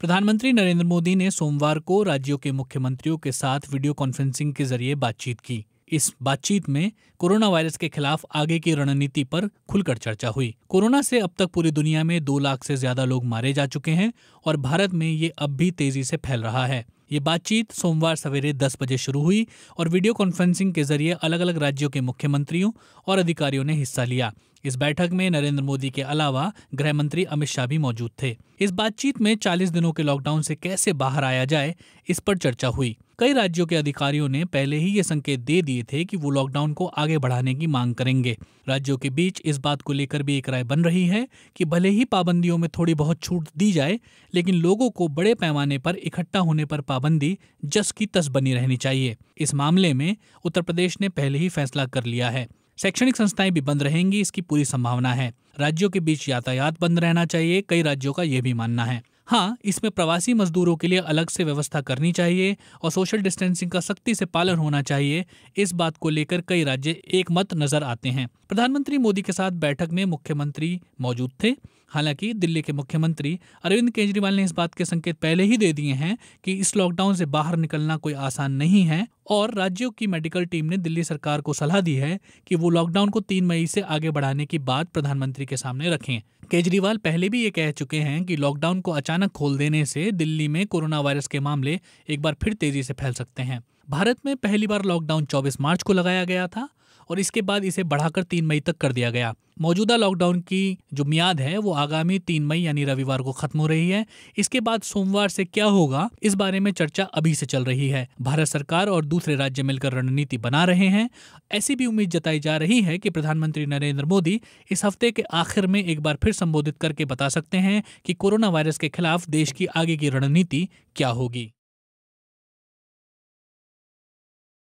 प्रधानमंत्री नरेंद्र मोदी ने सोमवार को राज्यों के मुख्यमंत्रियों के साथ वीडियो कॉन्फ्रेंसिंग के जरिए बातचीत की इस बातचीत में कोरोना वायरस के खिलाफ आगे की रणनीति पर खुलकर चर्चा हुई कोरोना से अब तक पूरी दुनिया में दो लाख से ज्यादा लोग मारे जा चुके हैं और भारत में ये अब भी तेजी से फैल रहा है ये बातचीत सोमवार सवेरे 10 बजे शुरू हुई और वीडियो कॉन्फ्रेंसिंग के जरिए अलग अलग राज्यों के मुख्यमंत्रियों और अधिकारियों ने हिस्सा लिया इस बैठक में नरेंद्र मोदी के अलावा गृह मंत्री अमित शाह भी मौजूद थे इस बातचीत में 40 दिनों के लॉकडाउन से कैसे बाहर आया जाए इस पर चर्चा हुई कई राज्यों के अधिकारियों ने पहले ही ये संकेत दे दिए थे कि वो लॉकडाउन को आगे बढ़ाने की मांग करेंगे राज्यों के बीच इस बात को लेकर भी एक राय बन रही है कि भले ही पाबंदियों में थोड़ी बहुत छूट दी जाए लेकिन लोगों को बड़े पैमाने पर इकट्ठा होने पर पाबंदी जस की तस बनी रहनी चाहिए इस मामले में उत्तर प्रदेश ने पहले ही फैसला कर लिया है शैक्षणिक संस्थाएं भी बंद रहेंगी इसकी पूरी संभावना है राज्यों के बीच यातायात बंद रहना चाहिए कई राज्यों का ये भी मानना है हाँ इसमें प्रवासी मजदूरों के लिए अलग से व्यवस्था करनी चाहिए और सोशल डिस्टेंसिंग का सख्ती से पालन होना चाहिए इस बात को लेकर कई राज्य मत नजर आते हैं प्रधानमंत्री मोदी के साथ बैठक में मुख्यमंत्री मौजूद थे हालांकि दिल्ली के मुख्यमंत्री अरविंद केजरीवाल ने इस बात के संकेत पहले ही दे दिए हैं कि इस लॉकडाउन से बाहर निकलना कोई आसान नहीं है और राज्यों की मेडिकल टीम ने दिल्ली सरकार को सलाह दी है कि वो लॉकडाउन को तीन मई से आगे बढ़ाने की बात प्रधानमंत्री के सामने रखें केजरीवाल पहले भी ये कह चुके हैं कि लॉकडाउन को अचानक खोल देने से दिल्ली में कोरोना वायरस के मामले एक बार फिर तेजी से फैल सकते हैं भारत में पहली बार लॉकडाउन 24 मार्च को लगाया गया था और इसके बाद इसे बढ़ाकर तीन मई तक कर दिया गया मौजूदा लॉकडाउन की जो मियाद है वो आगामी तीन मई यानी रविवार को खत्म हो रही है इसके बाद सोमवार से क्या होगा इस बारे में चर्चा अभी से चल रही है भारत सरकार और दूसरे राज्य मिलकर रणनीति बना रहे हैं ऐसी भी उम्मीद जताई जा रही है कि प्रधानमंत्री नरेंद्र मोदी इस हफ्ते के आखिर में एक बार फिर संबोधित करके बता सकते हैं कि कोरोना वायरस के खिलाफ देश की आगे की रणनीति क्या होगी